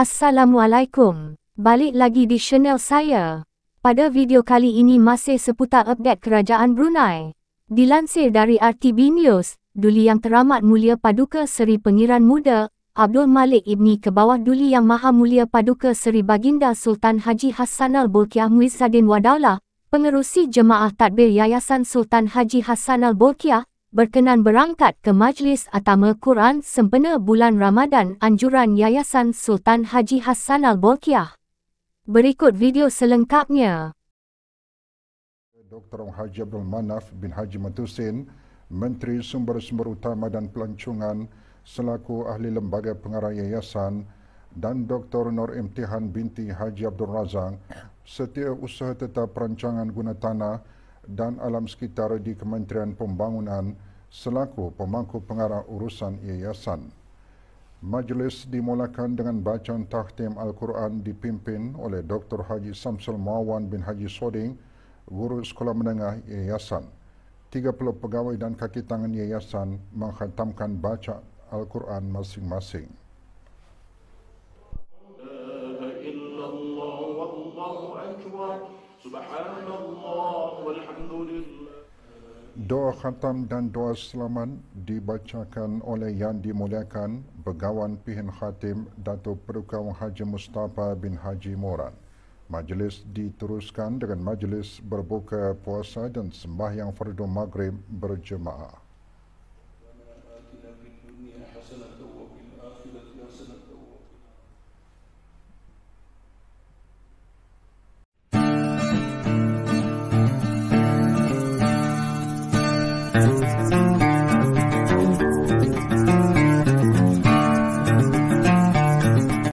Assalamualaikum. Balik lagi di channel saya. Pada video kali ini masih seputar update kerajaan Brunei. Dilansir dari RTB News, Duli Yang Teramat Mulia Paduka Seri Pengiran Muda, Abdul Malik Ibni ke bawah Duli Yang Maha Mulia Paduka Seri Baginda Sultan Haji Hassan Al Bolkiah Muizzaddin Wadalah, Pengerusi Jemaah Tadbir Yayasan Sultan Haji Hassan Al Bolkiah, berkenan berangkat ke Majlis Atama Quran sempena bulan Ramadan anjuran Yayasan Sultan Haji Hassan Al-Bolkiah. Berikut video selengkapnya. Dr. Haji Abdul Manaf bin Haji Matusin, Menteri Sumber-Sumber Utama dan Pelancongan selaku Ahli Lembaga Pengarah Yayasan dan Dr. Nur Imtihan binti Haji Abdul Razak, setiausaha tetap perancangan guna tanah dan alam sekitar di Kementerian Pembangunan selaku pemangku pengarah urusan yayasan. Majlis dimulakan dengan bacaan tahtim Al-Quran dipimpin oleh Dr. Haji Samsul Mawan bin Haji Soding, guru sekolah menengah yayasan. 30 pegawai dan kaki tangan yayasan menghantamkan bacaan Al-Quran masing-masing. Subhanallah. Doa khatam dan doa selamat dibacakan oleh yang dimuliakan Begawan Pihin Khatim Dato Perukau Haji Mustafa bin Haji Moran. Majlis diteruskan dengan majlis berbuka puasa dan sembahyang fardu maghrib berjemaah.